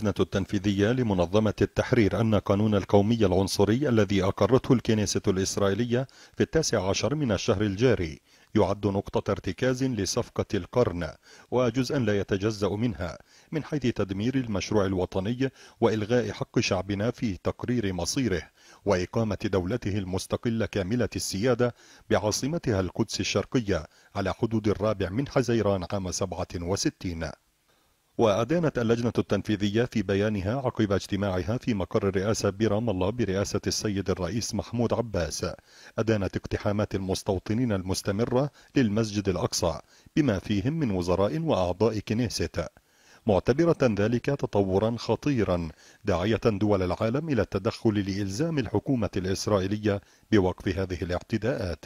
اللجنة التنفيذية لمنظمة التحرير أن قانون القومية العنصري الذي أقرته الكنيسة الإسرائيلية في التاسع عشر من الشهر الجاري يعد نقطة ارتكاز لصفقة القرن وجزءا لا يتجزأ منها من حيث تدمير المشروع الوطني وإلغاء حق شعبنا في تقرير مصيره وإقامة دولته المستقلة كاملة السيادة بعاصمتها القدس الشرقية على حدود الرابع من حزيران عام 67 وأدانت اللجنة التنفيذية في بيانها عقب اجتماعها في مقر الرئاسة برام الله برئاسة السيد الرئيس محمود عباس أدانت اقتحامات المستوطنين المستمرة للمسجد الأقصى بما فيهم من وزراء وأعضاء كنيست معتبرة ذلك تطورا خطيرا داعية دول العالم إلى التدخل لإلزام الحكومة الإسرائيلية بوقف هذه الاعتداءات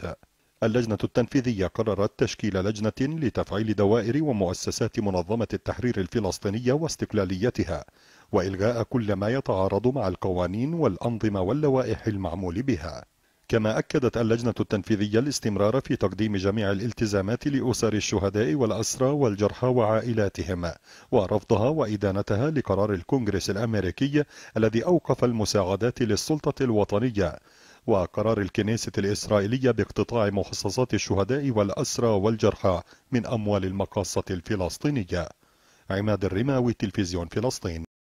اللجنة التنفيذية قررت تشكيل لجنة لتفعيل دوائر ومؤسسات منظمة التحرير الفلسطينية واستقلاليتها وإلغاء كل ما يتعارض مع القوانين والأنظمة واللوائح المعمول بها كما أكدت اللجنة التنفيذية الاستمرار في تقديم جميع الالتزامات لأسر الشهداء والأسرى والجرحى وعائلاتهم ورفضها وإدانتها لقرار الكونغرس الأمريكي الذي أوقف المساعدات للسلطة الوطنية وقرار الكنيسة الإسرائيلية باقتطاع مخصصات الشهداء والأسرى والجرحى من أموال المقاصة الفلسطينية عماد الرماوي تلفزيون فلسطين